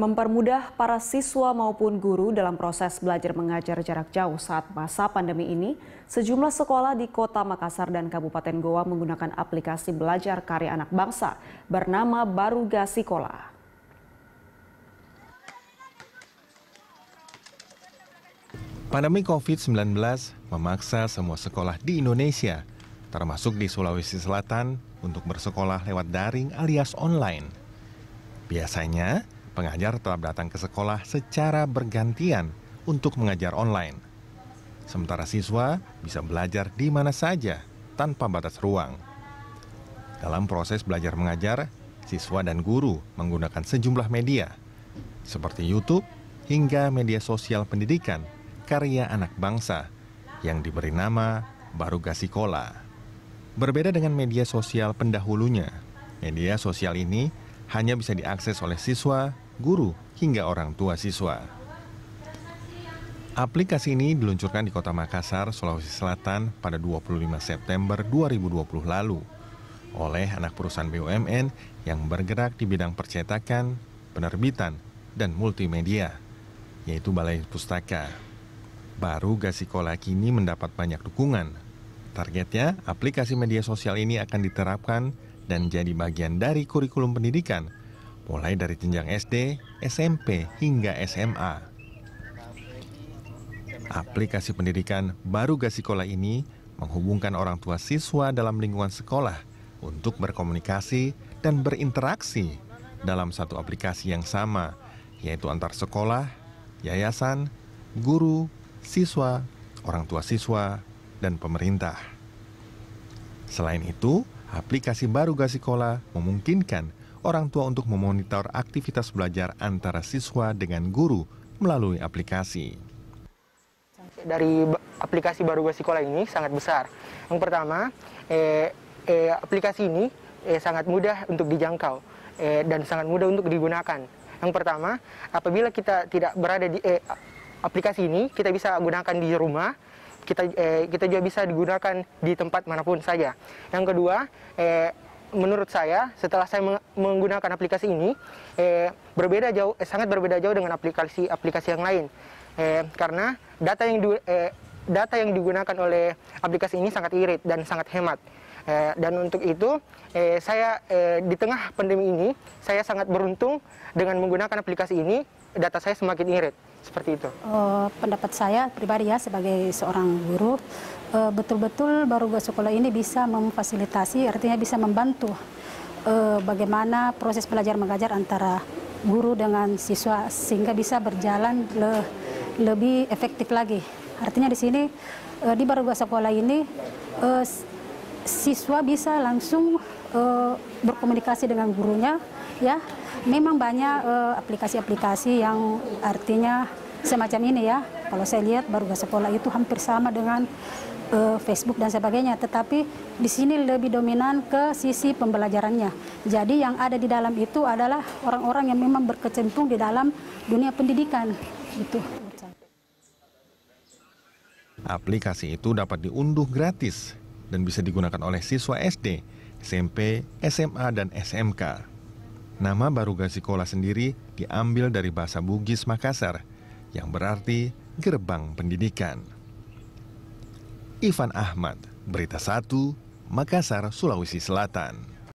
mempermudah para siswa maupun guru dalam proses belajar mengajar jarak jauh saat masa pandemi ini, sejumlah sekolah di Kota Makassar dan Kabupaten Goa menggunakan aplikasi belajar karya anak bangsa bernama Baruga Sikola. Pandemi COVID-19 memaksa semua sekolah di Indonesia, termasuk di Sulawesi Selatan, untuk bersekolah lewat daring alias online. Biasanya, pengajar telah datang ke sekolah secara bergantian untuk mengajar online. Sementara siswa bisa belajar di mana saja tanpa batas ruang. Dalam proses belajar mengajar, siswa dan guru menggunakan sejumlah media seperti YouTube hingga media sosial pendidikan karya anak bangsa yang diberi nama Baruga Sikola. Berbeda dengan media sosial pendahulunya, media sosial ini hanya bisa diakses oleh siswa guru, hingga orang tua siswa. Aplikasi ini diluncurkan di kota Makassar, Sulawesi Selatan pada 25 September 2020 lalu oleh anak perusahaan BUMN yang bergerak di bidang percetakan, penerbitan, dan multimedia, yaitu Balai Pustaka. Baru Gasikola kini mendapat banyak dukungan. Targetnya, aplikasi media sosial ini akan diterapkan dan jadi bagian dari kurikulum pendidikan mulai dari jenjang SD, SMP, hingga SMA. Aplikasi pendidikan Baru Gasikola ini menghubungkan orang tua siswa dalam lingkungan sekolah untuk berkomunikasi dan berinteraksi dalam satu aplikasi yang sama, yaitu antar sekolah, yayasan, guru, siswa, orang tua siswa, dan pemerintah. Selain itu, aplikasi Baru Gasikola memungkinkan orang tua untuk memonitor aktivitas belajar antara siswa dengan guru melalui aplikasi. Dari aplikasi Baru gue Sekolah ini sangat besar. Yang pertama, eh, eh, aplikasi ini eh, sangat mudah untuk dijangkau eh, dan sangat mudah untuk digunakan. Yang pertama, apabila kita tidak berada di eh, aplikasi ini, kita bisa gunakan di rumah, kita eh, kita juga bisa digunakan di tempat manapun saja. Yang kedua, eh, menurut saya setelah saya menggunakan aplikasi ini eh, berbeda jauh eh, sangat berbeda jauh dengan aplikasi-aplikasi yang lain eh, karena data yang eh, data yang digunakan oleh aplikasi ini sangat irit dan sangat hemat Eh, dan untuk itu, eh, saya eh, di tengah pandemi ini, saya sangat beruntung dengan menggunakan aplikasi ini, data saya semakin irit. Seperti itu. Uh, pendapat saya pribadi ya sebagai seorang guru, eh, betul-betul uh, baru gua sekolah ini bisa memfasilitasi, artinya bisa membantu uh, bagaimana proses belajar mengajar antara guru dengan siswa sehingga bisa berjalan le lebih efektif lagi. Artinya di sini uh, di baru gua sekolah ini uh, siswa bisa langsung uh, berkomunikasi dengan gurunya ya memang banyak eh, aplikasi-aplikasi uh, yang artinya semacam ini ya kalau saya lihat baru sekolah itu hampir sama dengan uh, Facebook dan sebagainya tetapi di sini lebih dominan ke sisi pembelajarannya jadi yang ada di dalam itu adalah orang-orang yang memang berkecimpung di dalam dunia pendidikan itu. Aplikasi itu dapat diunduh gratis dan bisa digunakan oleh siswa SD, SMP, SMA, dan SMK. Nama baru Sikola sendiri diambil dari bahasa Bugis Makassar, yang berarti gerbang pendidikan. Ivan Ahmad, Berita 1, Makassar, Sulawesi Selatan.